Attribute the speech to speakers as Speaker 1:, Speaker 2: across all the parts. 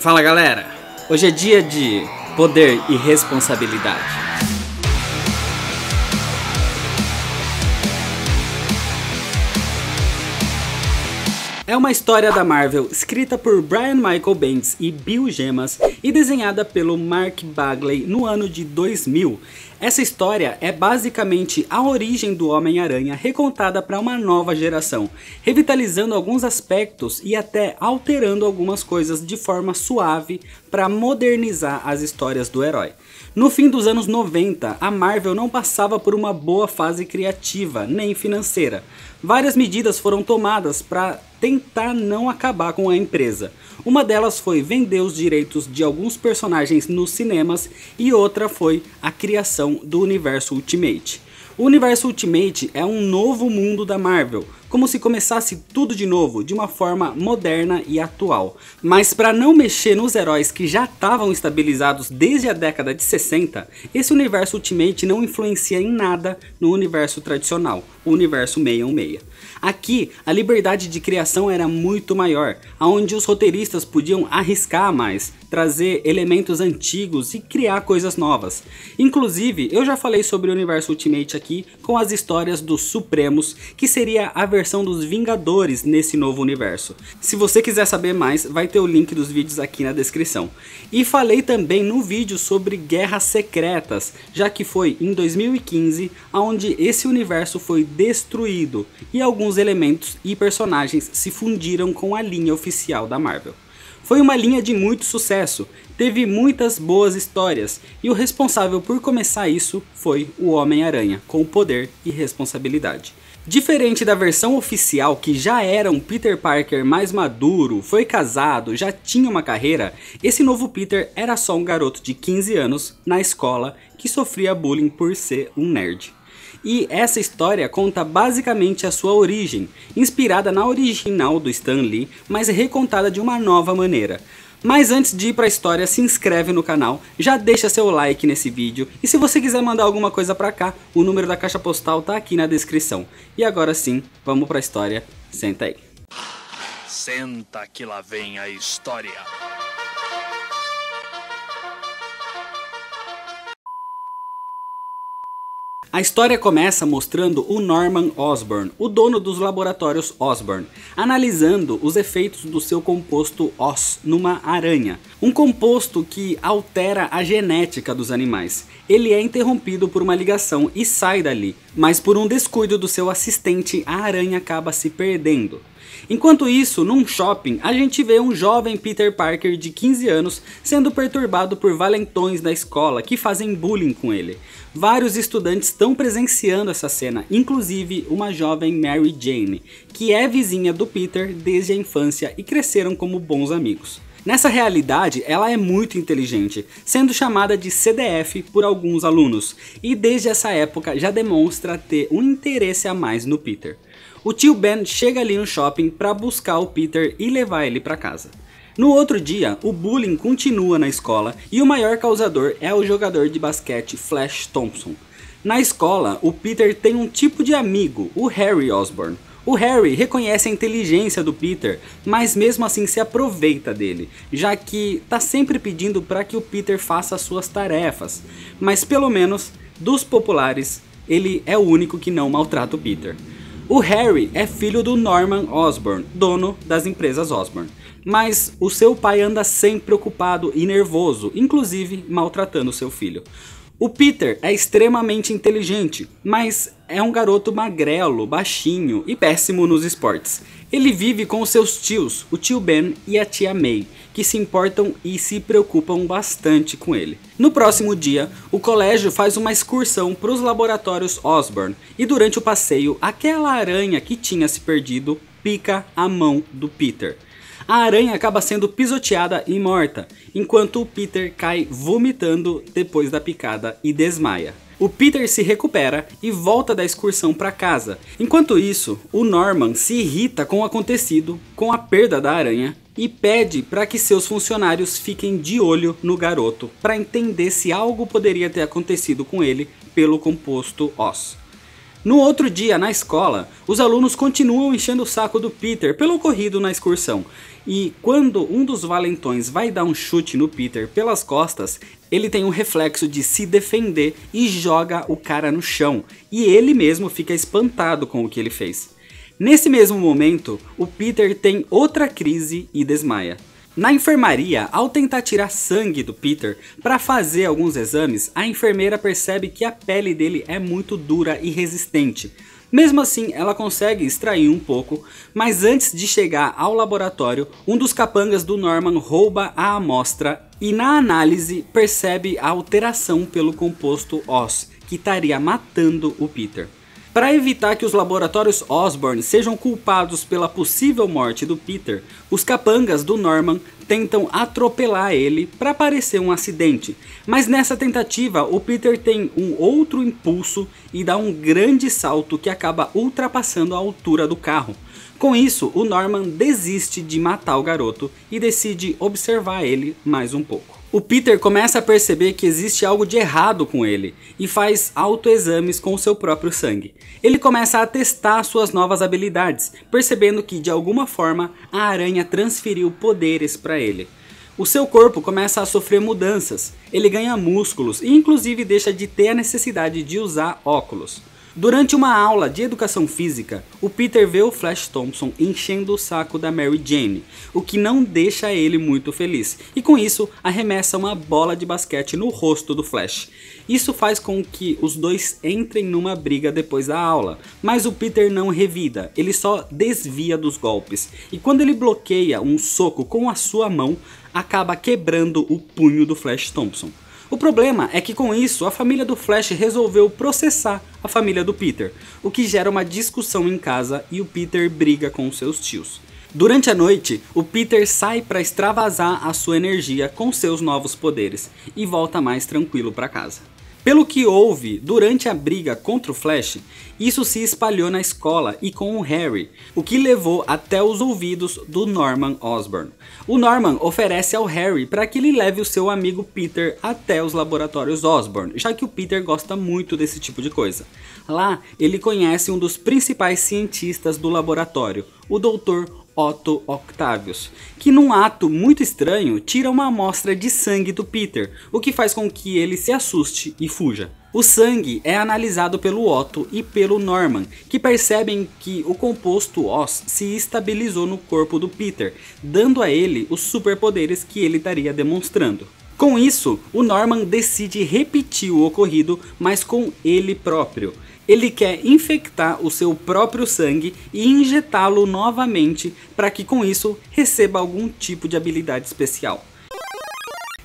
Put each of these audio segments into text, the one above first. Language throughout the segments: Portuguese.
Speaker 1: Fala galera! Hoje é dia de poder e responsabilidade. É uma história da Marvel escrita por Brian Michael Bendis e Bill Gemas e desenhada pelo Mark Bagley no ano de 2000 essa história é basicamente a origem do Homem-Aranha recontada para uma nova geração, revitalizando alguns aspectos e até alterando algumas coisas de forma suave para modernizar as histórias do herói. No fim dos anos 90, a Marvel não passava por uma boa fase criativa nem financeira várias medidas foram tomadas para tentar não acabar com a empresa. Uma delas foi vender os direitos de alguns personagens nos cinemas e outra foi a criação do universo Ultimate. O universo Ultimate é um novo mundo da Marvel, como se começasse tudo de novo, de uma forma moderna e atual. Mas para não mexer nos heróis que já estavam estabilizados desde a década de 60, esse universo Ultimate não influencia em nada no universo tradicional, o universo 616. Aqui, a liberdade de criação era muito maior, onde os roteiristas podiam arriscar mais, trazer elementos antigos e criar coisas novas. Inclusive, eu já falei sobre o universo Ultimate aqui com as histórias dos Supremos, que seria a versão versão dos Vingadores nesse novo universo. Se você quiser saber mais, vai ter o link dos vídeos aqui na descrição. E falei também no vídeo sobre Guerras Secretas, já que foi em 2015 onde esse universo foi destruído e alguns elementos e personagens se fundiram com a linha oficial da Marvel. Foi uma linha de muito sucesso, teve muitas boas histórias e o responsável por começar isso foi o Homem-Aranha, com poder e responsabilidade. Diferente da versão oficial que já era um Peter Parker mais maduro, foi casado, já tinha uma carreira, esse novo Peter era só um garoto de 15 anos na escola que sofria bullying por ser um nerd. E essa história conta basicamente a sua origem, inspirada na original do Stan Lee, mas recontada de uma nova maneira. Mas antes de ir para a história, se inscreve no canal, já deixa seu like nesse vídeo e se você quiser mandar alguma coisa para cá, o número da caixa postal tá aqui na descrição. E agora sim, vamos para a história. Senta aí. Senta que lá vem a história. A história começa mostrando o Norman Osborn, o dono dos laboratórios Osborn, analisando os efeitos do seu composto Os numa aranha, um composto que altera a genética dos animais. Ele é interrompido por uma ligação e sai dali, mas por um descuido do seu assistente, a aranha acaba se perdendo. Enquanto isso, num shopping, a gente vê um jovem Peter Parker de 15 anos sendo perturbado por valentões da escola que fazem bullying com ele. Vários estudantes estão presenciando essa cena, inclusive uma jovem Mary Jane, que é vizinha do Peter desde a infância e cresceram como bons amigos. Nessa realidade, ela é muito inteligente, sendo chamada de CDF por alguns alunos, e desde essa época já demonstra ter um interesse a mais no Peter. O tio Ben chega ali no shopping para buscar o Peter e levar ele para casa. No outro dia, o bullying continua na escola e o maior causador é o jogador de basquete Flash Thompson. Na escola, o Peter tem um tipo de amigo, o Harry Osborne. O Harry reconhece a inteligência do Peter, mas mesmo assim se aproveita dele, já que tá sempre pedindo para que o Peter faça suas tarefas. Mas pelo menos, dos populares, ele é o único que não maltrata o Peter. O Harry é filho do Norman Osborn, dono das empresas Osborn, mas o seu pai anda sempre ocupado e nervoso, inclusive maltratando seu filho. O Peter é extremamente inteligente, mas é um garoto magrelo, baixinho e péssimo nos esportes. Ele vive com seus tios, o tio Ben e a tia May, que se importam e se preocupam bastante com ele. No próximo dia, o colégio faz uma excursão para os laboratórios Osborne e durante o passeio, aquela aranha que tinha se perdido pica a mão do Peter. A aranha acaba sendo pisoteada e morta, enquanto o Peter cai vomitando depois da picada e desmaia o Peter se recupera e volta da excursão para casa. Enquanto isso, o Norman se irrita com o acontecido, com a perda da aranha e pede para que seus funcionários fiquem de olho no garoto para entender se algo poderia ter acontecido com ele pelo composto Oz. No outro dia, na escola, os alunos continuam enchendo o saco do Peter pelo ocorrido na excursão. E quando um dos valentões vai dar um chute no Peter pelas costas, ele tem um reflexo de se defender e joga o cara no chão. E ele mesmo fica espantado com o que ele fez. Nesse mesmo momento, o Peter tem outra crise e desmaia. Na enfermaria, ao tentar tirar sangue do Peter para fazer alguns exames, a enfermeira percebe que a pele dele é muito dura e resistente. Mesmo assim, ela consegue extrair um pouco, mas antes de chegar ao laboratório, um dos capangas do Norman rouba a amostra e na análise percebe a alteração pelo composto OS, que estaria matando o Peter. Para evitar que os laboratórios Osborn sejam culpados pela possível morte do Peter, os capangas do Norman tentam atropelar ele para parecer um acidente, mas nessa tentativa o Peter tem um outro impulso e dá um grande salto que acaba ultrapassando a altura do carro. Com isso, o Norman desiste de matar o garoto e decide observar ele mais um pouco. O Peter começa a perceber que existe algo de errado com ele e faz autoexames com seu próprio sangue. Ele começa a testar suas novas habilidades, percebendo que de alguma forma a aranha transferiu poderes para ele. O seu corpo começa a sofrer mudanças, ele ganha músculos e inclusive deixa de ter a necessidade de usar óculos. Durante uma aula de educação física, o Peter vê o Flash Thompson enchendo o saco da Mary Jane, o que não deixa ele muito feliz, e com isso arremessa uma bola de basquete no rosto do Flash. Isso faz com que os dois entrem numa briga depois da aula, mas o Peter não revida, ele só desvia dos golpes, e quando ele bloqueia um soco com a sua mão, acaba quebrando o punho do Flash Thompson. O problema é que com isso a família do Flash resolveu processar a família do Peter, o que gera uma discussão em casa e o Peter briga com seus tios. Durante a noite, o Peter sai para extravasar a sua energia com seus novos poderes e volta mais tranquilo para casa. Pelo que houve durante a briga contra o Flash, isso se espalhou na escola e com o Harry, o que levou até os ouvidos do Norman Osborn. O Norman oferece ao Harry para que ele leve o seu amigo Peter até os laboratórios Osborn, já que o Peter gosta muito desse tipo de coisa. Lá, ele conhece um dos principais cientistas do laboratório, o Dr. Otto Octavius, que num ato muito estranho tira uma amostra de sangue do Peter, o que faz com que ele se assuste e fuja. O sangue é analisado pelo Otto e pelo Norman, que percebem que o composto Oz se estabilizou no corpo do Peter, dando a ele os superpoderes que ele estaria demonstrando. Com isso, o Norman decide repetir o ocorrido, mas com ele próprio, ele quer infectar o seu próprio sangue e injetá-lo novamente para que com isso receba algum tipo de habilidade especial.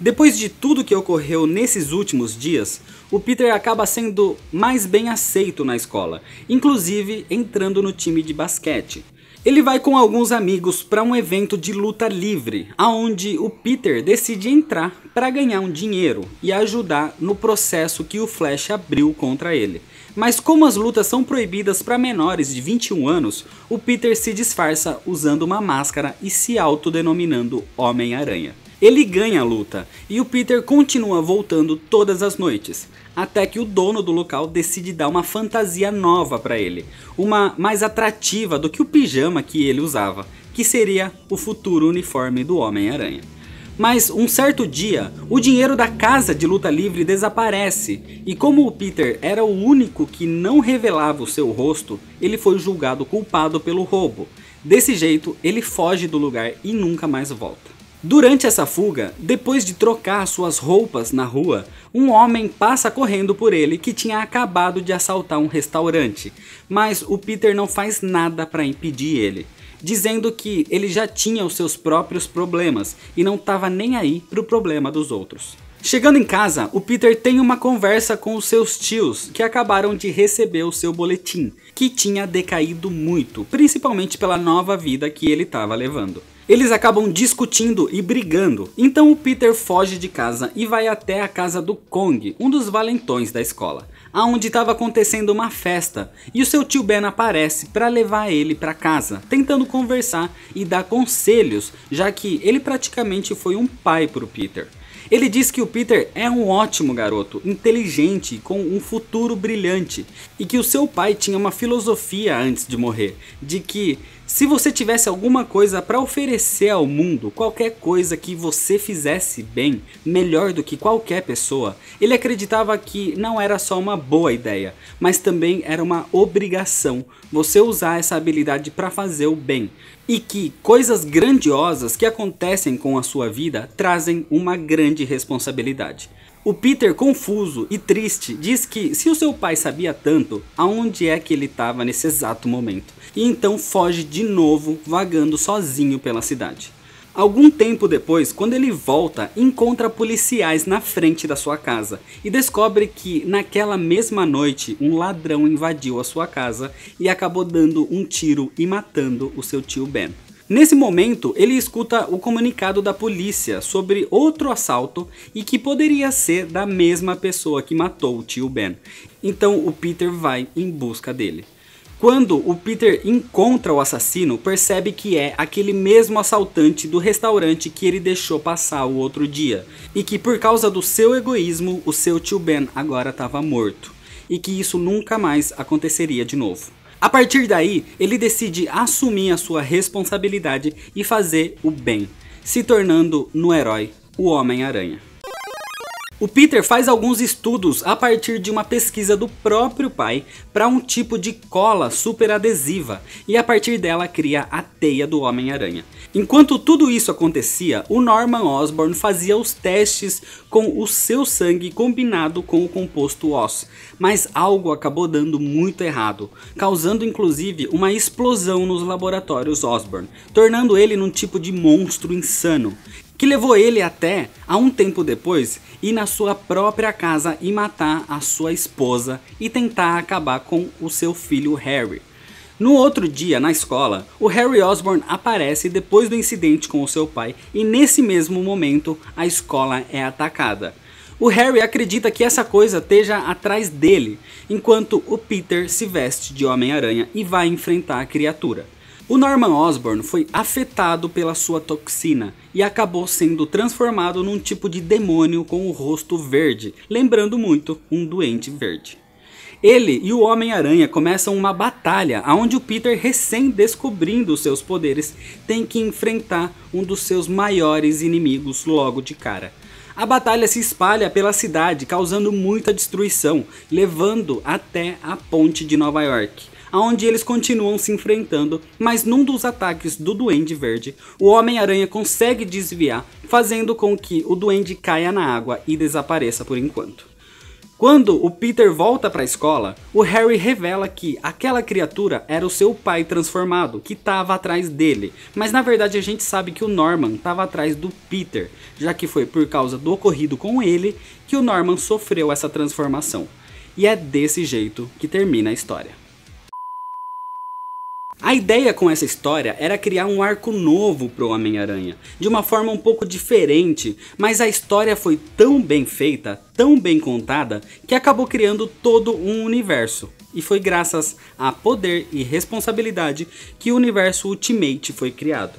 Speaker 1: Depois de tudo que ocorreu nesses últimos dias, o Peter acaba sendo mais bem aceito na escola, inclusive entrando no time de basquete. Ele vai com alguns amigos para um evento de luta livre, aonde o Peter decide entrar para ganhar um dinheiro e ajudar no processo que o Flash abriu contra ele. Mas como as lutas são proibidas para menores de 21 anos, o Peter se disfarça usando uma máscara e se autodenominando Homem-Aranha. Ele ganha a luta e o Peter continua voltando todas as noites, até que o dono do local decide dar uma fantasia nova para ele, uma mais atrativa do que o pijama que ele usava, que seria o futuro uniforme do Homem-Aranha. Mas um certo dia, o dinheiro da casa de luta livre desaparece, e como o Peter era o único que não revelava o seu rosto, ele foi julgado culpado pelo roubo. Desse jeito, ele foge do lugar e nunca mais volta. Durante essa fuga, depois de trocar suas roupas na rua, um homem passa correndo por ele que tinha acabado de assaltar um restaurante, mas o Peter não faz nada para impedir ele dizendo que ele já tinha os seus próprios problemas e não estava nem aí para o problema dos outros. Chegando em casa, o Peter tem uma conversa com os seus tios, que acabaram de receber o seu boletim, que tinha decaído muito, principalmente pela nova vida que ele estava levando. Eles acabam discutindo e brigando, então o Peter foge de casa e vai até a casa do Kong, um dos valentões da escola aonde estava acontecendo uma festa, e o seu tio Ben aparece para levar ele para casa, tentando conversar e dar conselhos, já que ele praticamente foi um pai para o Peter. Ele diz que o Peter é um ótimo garoto, inteligente com um futuro brilhante, e que o seu pai tinha uma filosofia antes de morrer, de que se você tivesse alguma coisa para oferecer ao mundo, qualquer coisa que você fizesse bem, melhor do que qualquer pessoa, ele acreditava que não era só uma boa ideia, mas também era uma obrigação você usar essa habilidade para fazer o bem. E que coisas grandiosas que acontecem com a sua vida trazem uma grande responsabilidade. O Peter, confuso e triste, diz que se o seu pai sabia tanto, aonde é que ele estava nesse exato momento? E então foge de novo, vagando sozinho pela cidade. Algum tempo depois, quando ele volta, encontra policiais na frente da sua casa e descobre que naquela mesma noite um ladrão invadiu a sua casa e acabou dando um tiro e matando o seu tio Ben. Nesse momento, ele escuta o comunicado da polícia sobre outro assalto e que poderia ser da mesma pessoa que matou o tio Ben. Então o Peter vai em busca dele. Quando o Peter encontra o assassino, percebe que é aquele mesmo assaltante do restaurante que ele deixou passar o outro dia, e que por causa do seu egoísmo, o seu tio Ben agora estava morto, e que isso nunca mais aconteceria de novo. A partir daí, ele decide assumir a sua responsabilidade e fazer o bem, se tornando no herói, o Homem-Aranha. O Peter faz alguns estudos a partir de uma pesquisa do próprio pai para um tipo de cola superadesiva e a partir dela cria a teia do Homem-Aranha. Enquanto tudo isso acontecia, o Norman Osborn fazia os testes com o seu sangue combinado com o composto Oz, mas algo acabou dando muito errado, causando inclusive uma explosão nos laboratórios Osborn, tornando ele num tipo de monstro insano que levou ele até, a um tempo depois, ir na sua própria casa e matar a sua esposa e tentar acabar com o seu filho Harry. No outro dia, na escola, o Harry Osborne aparece depois do incidente com o seu pai e nesse mesmo momento a escola é atacada. O Harry acredita que essa coisa esteja atrás dele, enquanto o Peter se veste de Homem-Aranha e vai enfrentar a criatura. O Norman Osborn foi afetado pela sua toxina e acabou sendo transformado num tipo de demônio com o rosto verde, lembrando muito um doente verde. Ele e o Homem-Aranha começam uma batalha onde o Peter, recém-descobrindo seus poderes, tem que enfrentar um dos seus maiores inimigos logo de cara. A batalha se espalha pela cidade, causando muita destruição, levando até a ponte de Nova York onde eles continuam se enfrentando, mas num dos ataques do Duende Verde, o Homem-Aranha consegue desviar, fazendo com que o Duende caia na água e desapareça por enquanto. Quando o Peter volta para a escola, o Harry revela que aquela criatura era o seu pai transformado, que estava atrás dele. Mas na verdade a gente sabe que o Norman estava atrás do Peter, já que foi por causa do ocorrido com ele que o Norman sofreu essa transformação. E é desse jeito que termina a história. A ideia com essa história era criar um arco novo para o Homem-Aranha, de uma forma um pouco diferente, mas a história foi tão bem feita, tão bem contada, que acabou criando todo um universo. E foi graças a poder e responsabilidade que o universo Ultimate foi criado.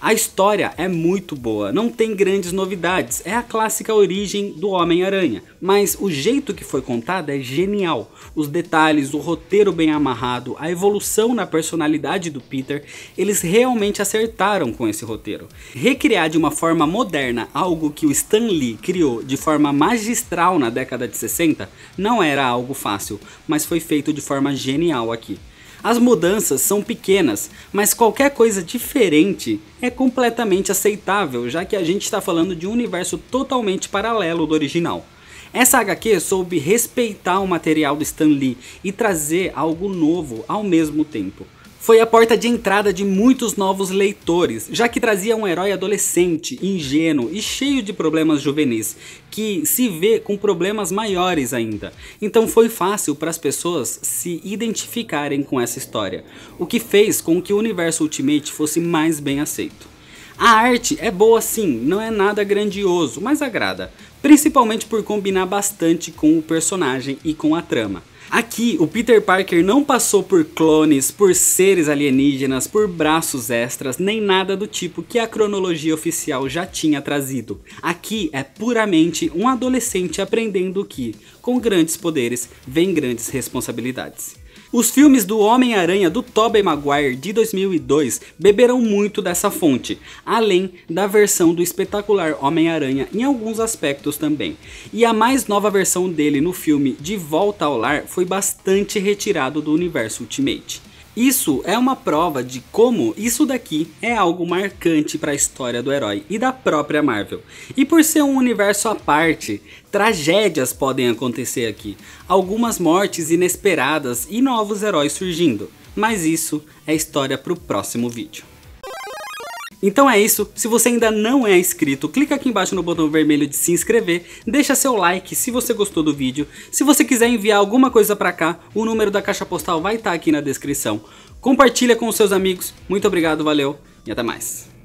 Speaker 1: A história é muito boa, não tem grandes novidades, é a clássica origem do Homem-Aranha, mas o jeito que foi contada é genial. Os detalhes, o roteiro bem amarrado, a evolução na personalidade do Peter, eles realmente acertaram com esse roteiro. Recriar de uma forma moderna algo que o Stan Lee criou de forma magistral na década de 60 não era algo fácil, mas foi feito de forma genial aqui. As mudanças são pequenas, mas qualquer coisa diferente é completamente aceitável, já que a gente está falando de um universo totalmente paralelo do original. Essa HQ soube respeitar o material do Stan Lee e trazer algo novo ao mesmo tempo foi a porta de entrada de muitos novos leitores, já que trazia um herói adolescente, ingênuo e cheio de problemas juvenis, que se vê com problemas maiores ainda. Então foi fácil para as pessoas se identificarem com essa história, o que fez com que o universo Ultimate fosse mais bem aceito. A arte é boa sim, não é nada grandioso, mas agrada, principalmente por combinar bastante com o personagem e com a trama. Aqui, o Peter Parker não passou por clones, por seres alienígenas, por braços extras, nem nada do tipo que a cronologia oficial já tinha trazido. Aqui é puramente um adolescente aprendendo que, com grandes poderes, vem grandes responsabilidades. Os filmes do Homem-Aranha do Tobey Maguire de 2002 beberam muito dessa fonte, além da versão do espetacular Homem-Aranha em alguns aspectos também. E a mais nova versão dele no filme De Volta ao Lar foi bastante retirado do universo Ultimate. Isso é uma prova de como isso daqui é algo marcante para a história do herói e da própria Marvel. E por ser um universo à parte, tragédias podem acontecer aqui, algumas mortes inesperadas e novos heróis surgindo. Mas isso é história para o próximo vídeo. Então é isso, se você ainda não é inscrito, clica aqui embaixo no botão vermelho de se inscrever, deixa seu like se você gostou do vídeo, se você quiser enviar alguma coisa para cá, o número da caixa postal vai estar tá aqui na descrição. Compartilha com os seus amigos, muito obrigado, valeu e até mais.